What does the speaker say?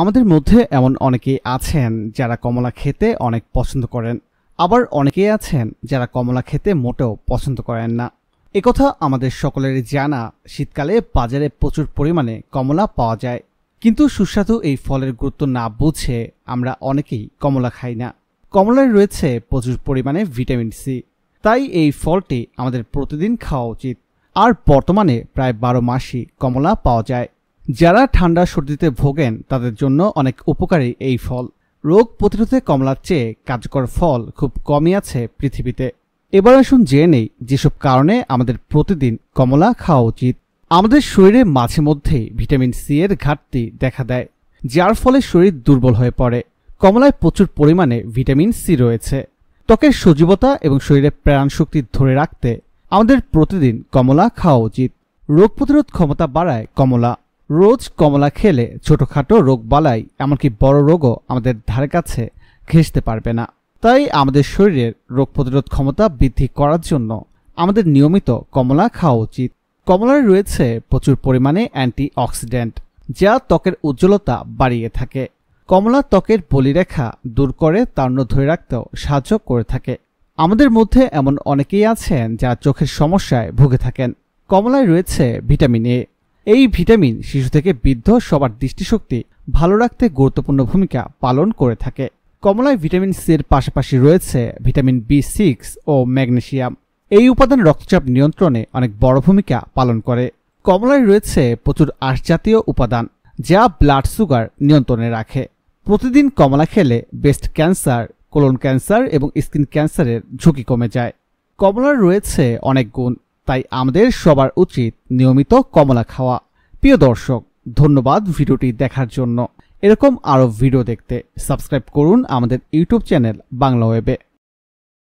আমাদের মধ্যে এমন অনেকেই আছেন যারা কমলা খেতে অনেক পছন্দ করেন আবার অনেকেই আছেন যারা কমলা খেতে মোটেও পছন্দ করেন না একথা আমাদের সকলের জানা শীতকালে বাজারে প্রচুর পরিমাণে কমলা পাওয়া যায় কিন্তু সুস্বাদু এই ফলের গুরুত্ব না বুঝে আমরা অনেকেই কমলা খাই না কমলায় রয়েছে প্রচুর পরিমাণে ভিটামিন সি তাই এই ফলটি আমাদের প্রতিদিন খাওয়া উচিত আর বর্তমানে প্রায় বারো মাসই কমলা পাওয়া যায় যারা ঠান্ডা সর্দিতে ভোগেন তাদের জন্য অনেক উপকারী এই ফল রোগ প্রতিরোধে কমলার চেয়ে কার্যকর ফল খুব কমই আছে পৃথিবীতে এবার আসুন জেনে নেই যেসব কারণে আমাদের প্রতিদিন কমলা খাওয়া উচিত আমাদের শরীরে মাঝে মধ্যেই ভিটামিন সি এর ঘাটতি দেখা দেয় যার ফলে শরীর দুর্বল হয়ে পড়ে কমলায় প্রচুর পরিমাণে ভিটামিন সি রয়েছে ত্বকের সজীবতা এবং শরীরে প্রাণশক্তি ধরে রাখতে আমাদের প্রতিদিন কমলা খাওয়া উচিত রোগ প্রতিরোধ ক্ষমতা বাড়ায় কমলা রোজ কমলা খেলে ছোটোখাটো রোগ বালাই এমনকি বড় রোগও আমাদের ধারে কাছে ঘেঁষতে পারবে না তাই আমাদের শরীরের রোগ প্রতিরোধ ক্ষমতা বৃদ্ধি করার জন্য আমাদের নিয়মিত কমলা খাওয়া উচিত কমলায় রয়েছে প্রচুর পরিমাণে অ্যান্টি অক্সিডেন্ট যা ত্বকের উজ্জ্বলতা বাড়িয়ে থাকে কমলা ত্বকের বলিরেখা দূর করে তার্ণ ধরে রাখতেও সাহায্য করে থাকে আমাদের মধ্যে এমন অনেকেই আছেন যা চোখের সমস্যায় ভুগে থাকেন কমলায় রয়েছে ভিটামিন এ এই ভিটামিন শিশু থেকে বৃদ্ধ সবার দৃষ্টিশক্তি ভালো রাখতে গুরুত্বপূর্ণ ভূমিকা পালন করে থাকে কমলায় ভিটামিন সি এর পাশাপাশি রয়েছে ভিটামিন বি সিক্স ও ম্যাগনেশিয়াম এই উপাদান রক্তচাপ নিয়ন্ত্রণে অনেক বড় ভূমিকা পালন করে কমলায় রয়েছে প্রচুর আশজাতীয় উপাদান যা ব্লাড সুগার নিয়ন্ত্রণে রাখে প্রতিদিন কমলা খেলে ব্রেস্ট ক্যান্সার কোলন ক্যান্সার এবং স্কিন ক্যান্সারের ঝুঁকি কমে যায় কমলার রয়েছে অনেক গুণ তাই আমাদের সবার উচিত নিয়মিত কমলা খাওয়া প্রিয় দর্শক ধন্যবাদ ভিডিওটি দেখার জন্য এরকম আরও ভিডিও দেখতে সাবস্ক্রাইব করুন আমাদের ইউটিউব চ্যানেল বাংলা ওয়েবে